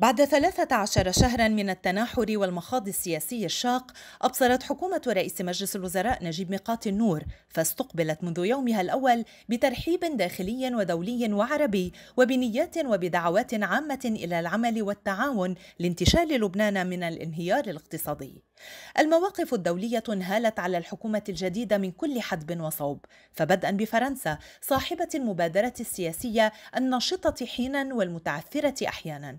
بعد 13 شهرا من التناحر والمخاض السياسي الشاق أبصرت حكومة رئيس مجلس الوزراء نجيب ميقات النور فاستقبلت منذ يومها الأول بترحيب داخلي ودولي وعربي وبنيات وبدعوات عامة إلى العمل والتعاون لانتشال لبنان من الانهيار الاقتصادي المواقف الدولية انهالت على الحكومة الجديدة من كل حدب وصوب فبدءا بفرنسا صاحبة المبادرة السياسية الناشطة حينا والمتعثرة أحيانا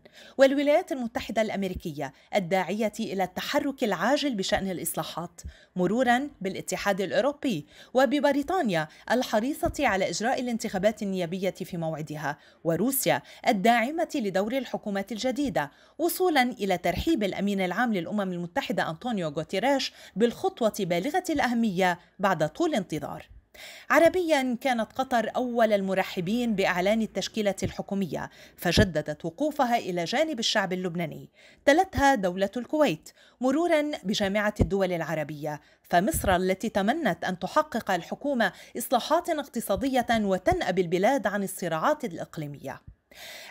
والولايات المتحدة الأمريكية الداعية إلى التحرك العاجل بشأن الإصلاحات مرورا بالاتحاد الأوروبي وببريطانيا الحريصة على إجراء الانتخابات النيابية في موعدها وروسيا الداعمة لدور الحكومة الجديدة وصولا إلى ترحيب الأمين العام للأمم المتحدة أنطونيو غوتيريش بالخطوة بالغة الأهمية بعد طول انتظار عربيا كانت قطر أول المرحبين بإعلان التشكيلة الحكومية فجددت وقوفها إلى جانب الشعب اللبناني تلتها دولة الكويت مرورا بجامعة الدول العربية فمصر التي تمنت أن تحقق الحكومة إصلاحات اقتصادية وتنأى بالبلاد عن الصراعات الإقليمية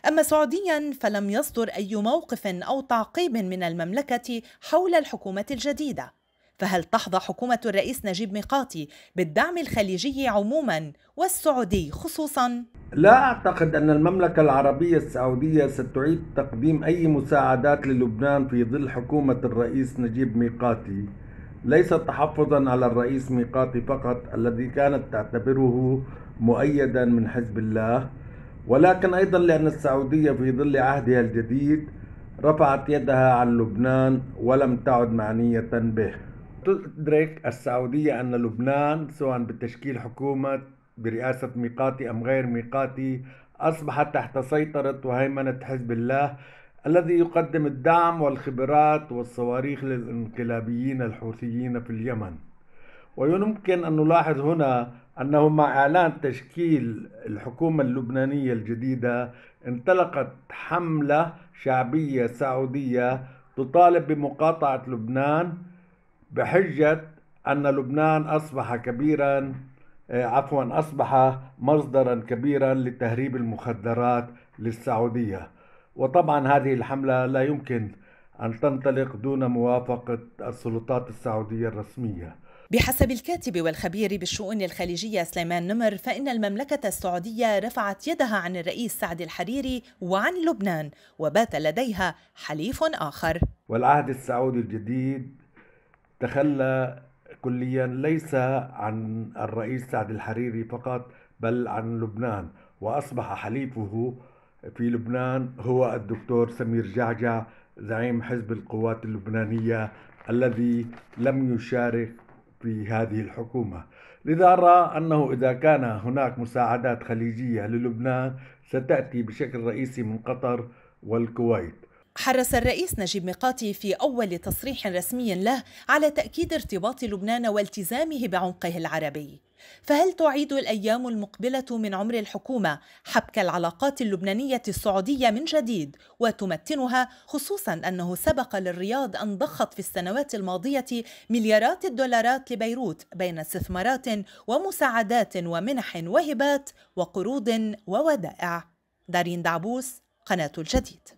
أما سعوديا فلم يصدر أي موقف أو تعقيب من المملكة حول الحكومة الجديدة فهل تحظى حكومة الرئيس نجيب ميقاتي بالدعم الخليجي عموما والسعودي خصوصا؟ لا أعتقد أن المملكة العربية السعودية ستعيد تقديم أي مساعدات للبنان في ظل حكومة الرئيس نجيب ميقاتي ليس تحفظا على الرئيس ميقاتي فقط الذي كانت تعتبره مؤيدا من حزب الله ولكن أيضا لأن السعودية في ظل عهدها الجديد رفعت يدها عن لبنان ولم تعد معنية به تدرك السعودية أن لبنان سواء بتشكيل حكومة برئاسة ميقاتي أم غير ميقاتي أصبحت تحت سيطرة وهيمنة حزب الله الذي يقدم الدعم والخبرات والصواريخ للانقلابيين الحوثيين في اليمن ويمكن أن نلاحظ هنا أنه مع إعلان تشكيل الحكومة اللبنانية الجديدة انطلقت حملة شعبية سعودية تطالب بمقاطعة لبنان بحجة أن لبنان أصبح كبيرا آه، عفوا أصبح مصدرا كبيرا لتهريب المخدرات للسعودية وطبعا هذه الحملة لا يمكن أن تنطلق دون موافقة السلطات السعودية الرسمية بحسب الكاتب والخبير بالشؤون الخليجية سليمان نمر فإن المملكة السعودية رفعت يدها عن الرئيس سعد الحريري وعن لبنان وبات لديها حليف آخر والعهد السعودي الجديد تخلى كليا ليس عن الرئيس سعد الحريري فقط بل عن لبنان وأصبح حليفه في لبنان هو الدكتور سمير جعجع زعيم حزب القوات اللبنانية الذي لم يشارك في هذه الحكومة لذا أرى أنه إذا كان هناك مساعدات خليجية للبنان ستأتي بشكل رئيسي من قطر والكويت حرص الرئيس نجيب ميقاتي في أول تصريح رسمي له على تأكيد ارتباط لبنان والتزامه بعمقه العربي فهل تعيد الأيام المقبلة من عمر الحكومة حبك العلاقات اللبنانية السعودية من جديد وتمتنها خصوصا أنه سبق للرياض أن ضخت في السنوات الماضية مليارات الدولارات لبيروت بين استثمارات ومساعدات ومنح وهبات وقروض وودائع دارين دعبوس قناة الجديد